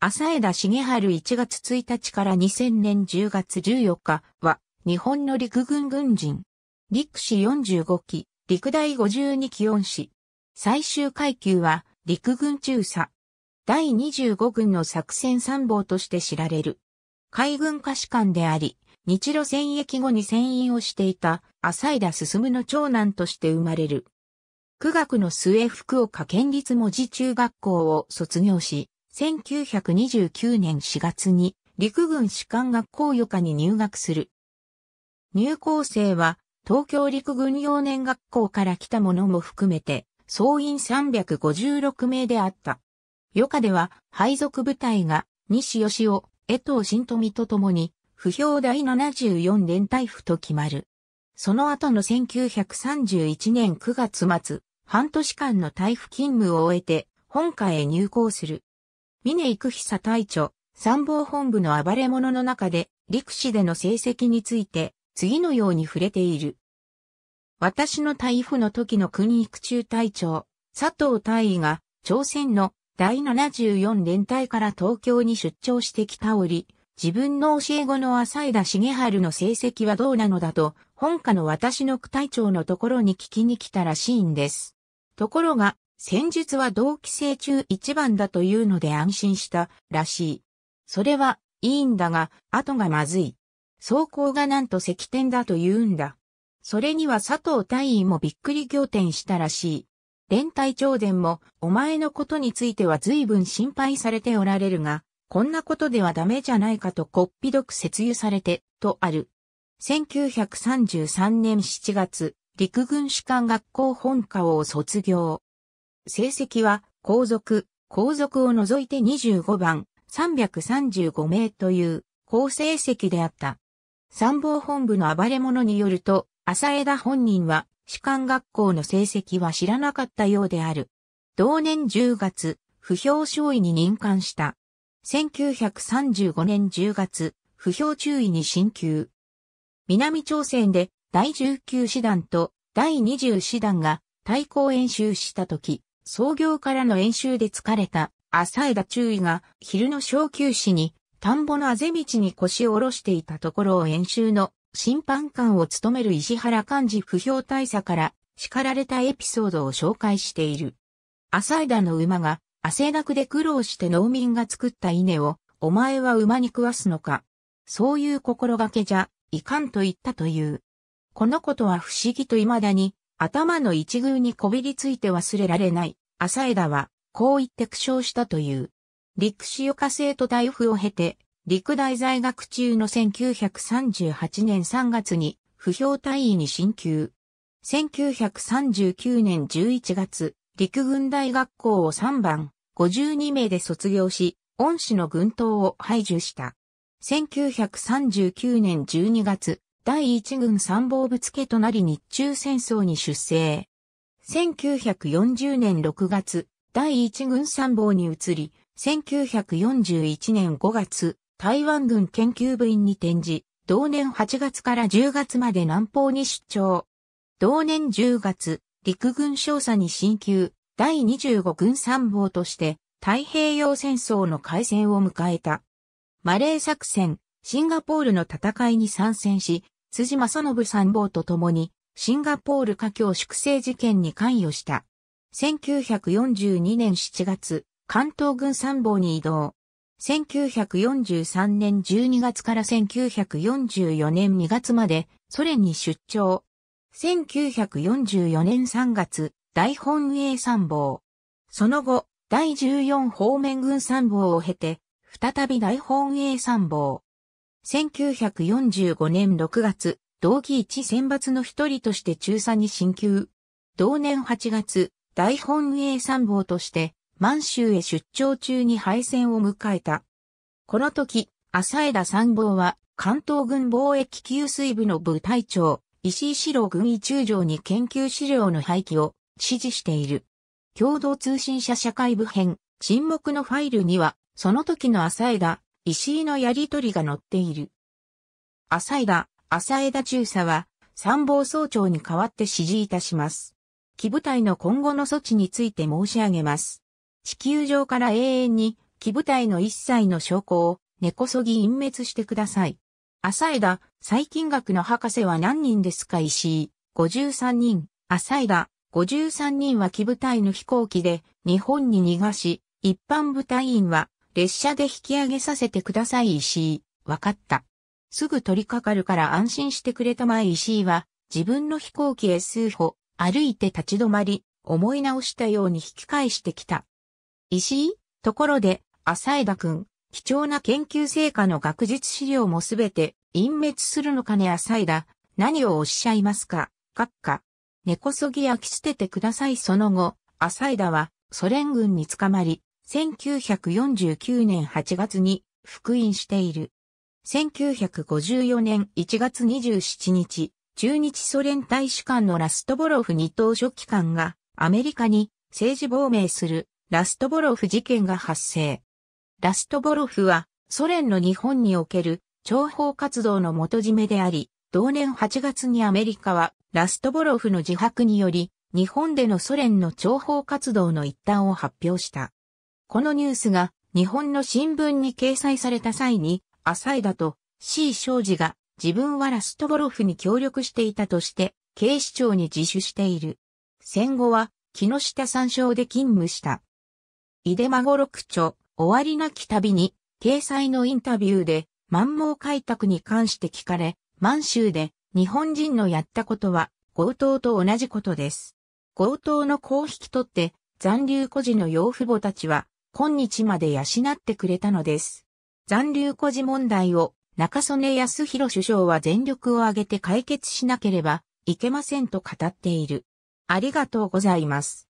浅枝茂春1月1日から2000年10月14日は、日本の陸軍軍人。陸士45期、陸大52期4士。最終階級は、陸軍中佐。第25軍の作戦参謀として知られる。海軍下士官であり、日露戦役後に戦員をしていた、浅枝進の長男として生まれる。苦学の末福岡県立文字中学校を卒業し、1929年4月に陸軍士官学校予科に入学する。入校生は東京陸軍幼年学校から来た者も含めて総員356名であった。余下では配属部隊が西吉尾、江藤新富と共に不評第74連隊府と決まる。その後の1931年9月末、半年間の隊府勤務を終えて本家へ入校する。峰育久隊長、参謀本部の暴れ者の中で、陸士での成績について、次のように触れている。私の台風の時の国育中隊長、佐藤大尉が、朝鮮の第74連隊から東京に出張してきた折、自分の教え子の浅枝重春の成績はどうなのだと、本家の私の区隊長のところに聞きに来たらしいんです。ところが、戦術は同期生中一番だというので安心したらしい。それはいいんだが、後がまずい。走行がなんと石点だと言うんだ。それには佐藤大尉もびっくり仰天したらしい。連隊長伝も、お前のことについては随分心配されておられるが、こんなことではダメじゃないかとこっぴどく説誘されて、とある。1933年7月、陸軍士官学校本科を卒業。成績は、皇族、皇族を除いて25番、335名という好成績であった。参謀本部の暴れ者によると、浅枝本人は、士官学校の成績は知らなかったようである。同年10月、不評少尉に任官した。1935年10月、不評注意に進級。南朝鮮で第19師団と第20師団が対抗演習した時、創業からの演習で疲れた浅枝注意が昼の小休止に田んぼのあぜ道に腰を下ろしていたところを演習の審判官を務める石原幹事不評大佐から叱られたエピソードを紹介している。浅枝の馬が汗だくで苦労して農民が作った稲をお前は馬に食わすのか。そういう心がけじゃいかんと言ったという。このことは不思議と未だに頭の一遇にこびりついて忘れられない、朝枝は、こう言って苦笑したという。陸塩化生と台風を経て、陸大在学中の1938年3月に、不評退位に進級。1939年11月、陸軍大学校を3番、52名で卒業し、恩師の軍刀を排除した。1939年12月、第一軍参謀部付となり日中戦争に出征。1940年6月、第一軍参謀に移り、1941年5月、台湾軍研究部員に転じ、同年8月から10月まで南方に出張。同年10月、陸軍少佐に進級、第25軍参謀として、太平洋戦争の開戦を迎えた。マレー作戦、シンガポールの戦いに参戦し、辻正信参謀と共に、シンガポール華僑粛清事件に関与した。1942年7月、関東軍参謀に移動。1943年12月から1944年2月までソ連に出張。1944年3月、大本営参謀。その後、第14方面軍参謀を経て、再び大本営参謀。1945年6月、同期一選抜の一人として中佐に進級。同年8月、大本営参謀として満州へ出張中に敗戦を迎えた。この時、浅枝参謀は関東軍貿易給水部の部隊長、石井四郎軍医中将に研究資料の廃棄を指示している。共同通信社社会部編、沈黙のファイルには、その時の浅枝、石井のやりとりが載っている。浅井田、浅枝中佐は、参謀総長に代わって指示いたします。機部隊の今後の措置について申し上げます。地球上から永遠に、機部隊の一切の証拠を、根こそぎ隠滅してください。浅井田、最近学の博士は何人ですか石井、53人。浅井田、53人は機部隊の飛行機で、日本に逃がし、一般部隊員は、列車で引き上げさせてください石井。わかった。すぐ取り掛かるから安心してくれたまえ石井は、自分の飛行機へ数歩、歩いて立ち止まり、思い直したように引き返してきた。石井ところで、浅枝くん、貴重な研究成果の学術資料もすべて、隠滅するのかね浅枝、何をおっしゃいますか、閣下。根こそぎ焼き捨ててくださいその後、浅枝は、ソ連軍に捕まり、1949年8月に復員している。1954年1月27日、中日ソ連大使館のラストボロフ二等書記官がアメリカに政治亡命するラストボロフ事件が発生。ラストボロフはソ連の日本における諜報活動の元締めであり、同年8月にアメリカはラストボロフの自白により日本でのソ連の諜報活動の一端を発表した。このニュースが日本の新聞に掲載された際に、浅井だと C 正治が自分はラストボロフに協力していたとして、警視庁に自首している。戦後は木下参照で勤務した。井出孫六著、終わりなき旅に、掲載のインタビューで、満蒙開拓に関して聞かれ、満州で日本人のやったことは強盗と同じことです。強盗の子を引き取って残留孤児の養父母たちは今日まで養ってくれたのです。残留孤児問題を中曽根康弘首相は全力を挙げて解決しなければいけませんと語っている。ありがとうございます。